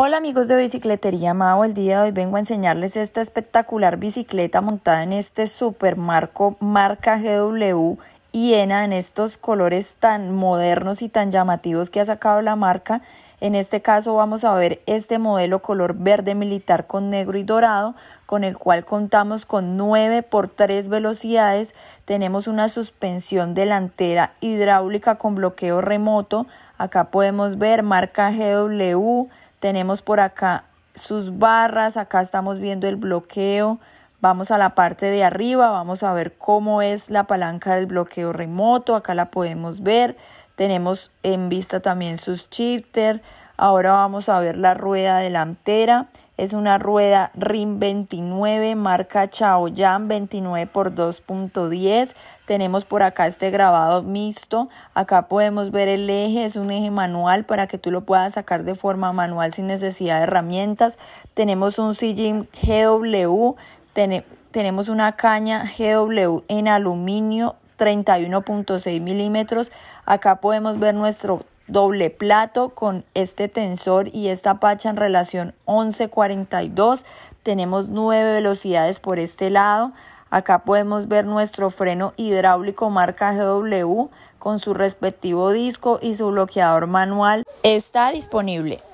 Hola amigos de Bicicletería Mao, el día de hoy vengo a enseñarles esta espectacular bicicleta montada en este supermarco marca GW Iena en estos colores tan modernos y tan llamativos que ha sacado la marca. En este caso vamos a ver este modelo color verde militar con negro y dorado con el cual contamos con 9 por 3 velocidades. Tenemos una suspensión delantera hidráulica con bloqueo remoto. Acá podemos ver marca GW tenemos por acá sus barras, acá estamos viendo el bloqueo. Vamos a la parte de arriba, vamos a ver cómo es la palanca del bloqueo remoto, acá la podemos ver. Tenemos en vista también sus shifter. Ahora vamos a ver la rueda delantera es una rueda RIM 29, marca Chaoyang 29 x 2.10. Tenemos por acá este grabado mixto. Acá podemos ver el eje, es un eje manual para que tú lo puedas sacar de forma manual sin necesidad de herramientas. Tenemos un sillín GW, tenemos una caña GW en aluminio 31.6 milímetros. Acá podemos ver nuestro doble plato con este tensor y esta pacha en relación 1142. Tenemos nueve velocidades por este lado. Acá podemos ver nuestro freno hidráulico marca GW con su respectivo disco y su bloqueador manual. Está disponible